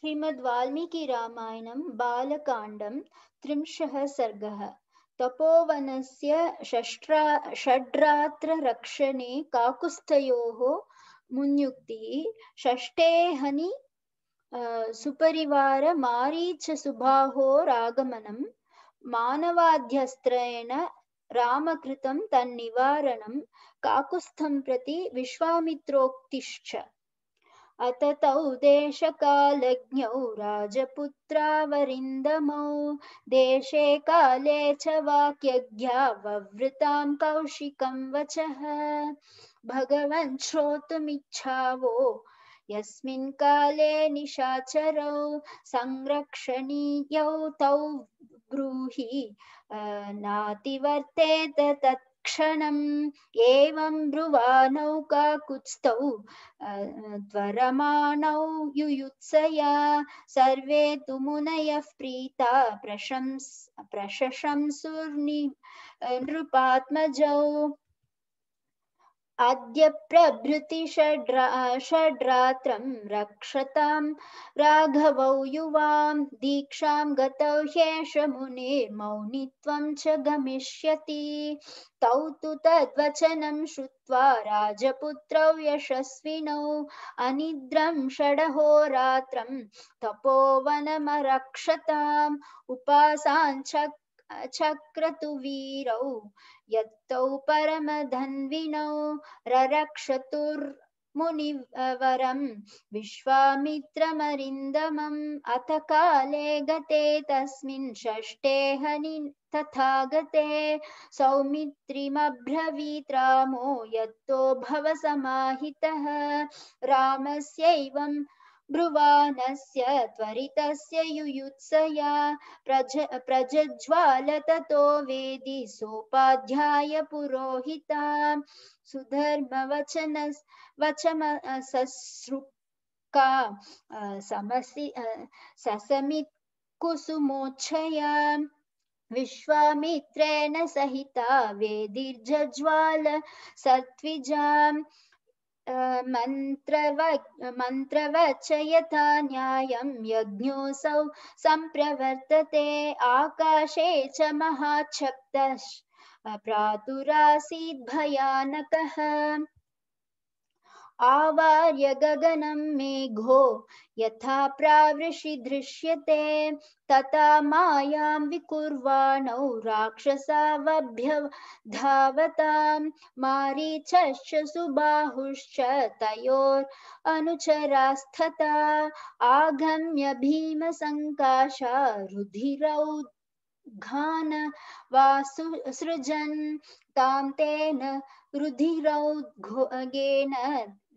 श्रीमद्वाल्मीकिरामायणं बालकाण्डं त्रिंशः सर्गः तपोवनस्य षष्ट्रा षड्रात्ररक्षणे काकुस्थयोः मुन्युक्तिः षष्ठे हनि सुपरिवारमारीचसुबाहोरागमनं मानवाध्यस्त्रेण रामकृतं तन्निवारणं काकुस्थं प्रति विश्वामित्रोक्तिश्च अत तौ अततौ देशकालज्ञौ राजपुत्रावरिन्दमौ देशे काले च ववृतां कौशिकं वचः भगवन् श्रोतुमिच्छावो यस्मिन् काले निशाचरौ संरक्षणीयौ तौ ब्रूहि नातिवर्तेत तत् क्षणम् एवं ब्रुवानौकाकुत्स्थौ त्वरमाणौ युयुत्सया सर्वे तु मुनयः प्रीता प्रशंस प्रशशंसुर्नि नृपात्मजौ अद्य प्रभृतिषड्रा षड्रात्रं रक्षतां राघवौ युवां दीक्षां गतौ ह्येष मुनिर्मौनित्वं च गमिष्यति तौ तु तद्वचनं श्रुत्वा राजपुत्रौ यशस्विनौ अनिद्रं षडहोरात्रं तपोवनमरक्षताम् उपासाञ्छक् अचक्रतुवीरौ यत्तौ परमधन्विनौ ररक्षतुर् मुनिवरं विश्वामित्रमरिन्दमम् अथ काले गते तस्मिन् षष्ठे हनि तथा गते सौमित्रिमब्रवीत् रामो यत्तो भव समाहितः रामस्यैवं ब्रुवानस्य त्वरितस्य युयुत्सया प्रज ततो वेदि सोपाध्याय पुरोहिता सुधर्मवचन वचम सश्रुका समसि ससमित् कुसुमोच्छया विश्वामित्रेण सहिता वेदिर्जज्वाल सत्विजाम् मंत्रवच मन्त्रवच यथा न्यायं यज्ञोऽसौ संप्रवर्तते आकाशे च महाच्छब्दः प्रातुरासीद् भयानकः आवार्य गगनम मेघो यथा प्रावृषि दृश्यते तथा मायां विकुर्वाणौ राक्षसावभ्य धावतां मारीचश्च सुबाहुश्च तयोर् अनुचरास्थता आगम्य भीम संकाशा रुधिरौ घान वासु सृजन् तां तेन रुधिरौ घोगेन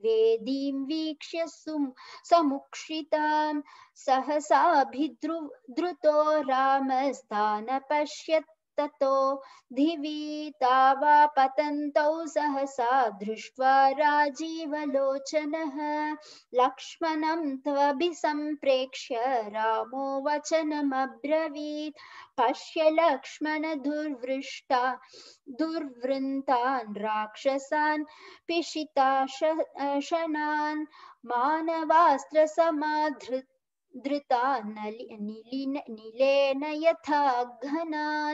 वेदीं वीक्ष्य सुम समुक्षितां सहसाभिद्रुतो रामस्तान पश्यत् ततो दिवीतावा तावा पतन्तौ सहसा दृष्ट्वा राजीवलोचनः लक्ष्मणं त्वभिसम्प्रेक्ष्य रामो वचनमब्रवीत् पश्य लक्ष्मण दुर्वृष्टा दुर्वृन्तान् राक्षसान् पिशिता शनान् मानवास्त्रसमाधृत धृता नीलेन यथा घना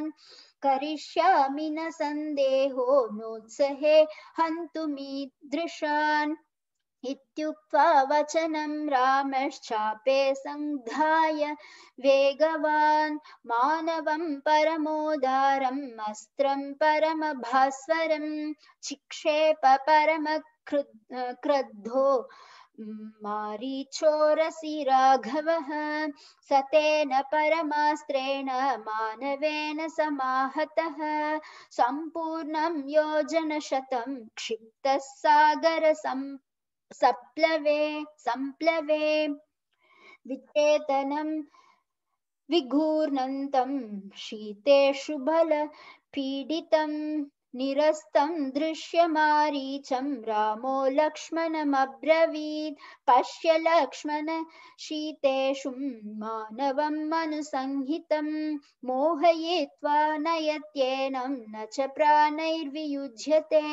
करिष्यामि न संदेहो नोत्सहे हन्तुमीदृशान् इत्युक्त्वा वचनम रामश्चापे सङ्घाय वेगवान् मानवं परमोदारम् अस्त्रं परमभास्वरं चिक्षेप परमकृद्धो मारीचोरसि राघवः स तेन परमास्त्रेण मानवेन समाहतः सम्पूर्णं योजनशतं क्षिप्तः सागरसं सप्लवे सम्प्लवे विचेतनं विघूर्णन्तं शीतेषु बलपीडितम् निरस्तं दृश्यमारीचं रामो लक्ष्मणमब्रवीत् पश्य लक्ष्मण शीतेषु मानवं मनुसंहितं मोहयित्वा नयत्येनं न च प्राणैर्वियुज्यते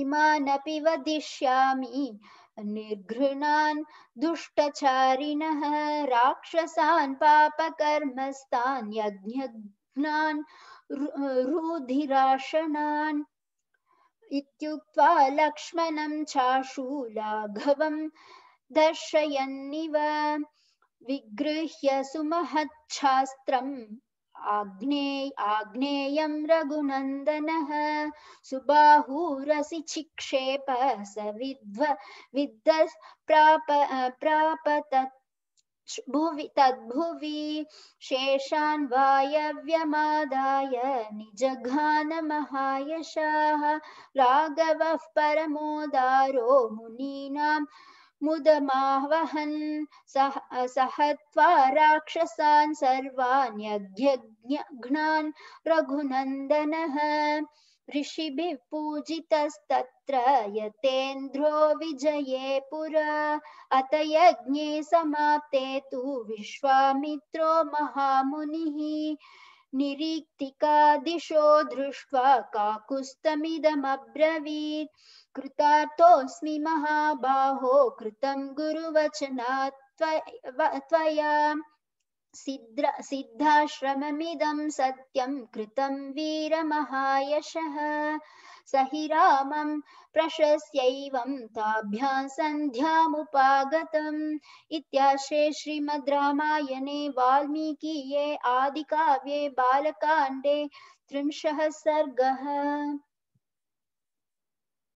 इमानपि वदिष्यामि निर्घृणान् दुष्टचारिणः राक्षसान् पापकर्मस्तान् यज्ञान् रुधिराशनान् इत्युक्त्वा लक्ष्मणं चाशूलाघवं दर्शयन्निव विगृह्य सुमहच्छास्त्रम् आग्ने आग्नेयं रघुनन्दनः सुबाहूरसि चिक्षेप स विद्व विद्ध प्राप प्राप तत् भुवि तद्भुवि शेषान् वायव्यमादाय निजघानमहायशाः राघवः परमोदारो मुनीनां मुदमाह्वहन् सह सहत्वा राक्षसान् सर्वान् यज्ञघ्नान् रघुनन्दनः ऋषि पूजित यतेन्द्रो विजये पुरा अत यज्ञे समाप्ते तु विश्वामित्रो महामुनिः निरीक्तिका दिशो दृष्ट्वा काकुस्तमिदमब्रवीत् कृतार्थोऽस्मि महाबाहो कृतं गुरुवचनात् त्वया सिद्र सिद्धाश्रममिदं सत्यं कृतं वीरमहायशः स हि रामं प्रशस्यैवं ताभ्यां सन्ध्यामुपागतम् इत्याश्रे श्रीमद् रामायणे वाल्मीकीये आदिकाव्ये बालकाण्डे त्रिंशः सर्गः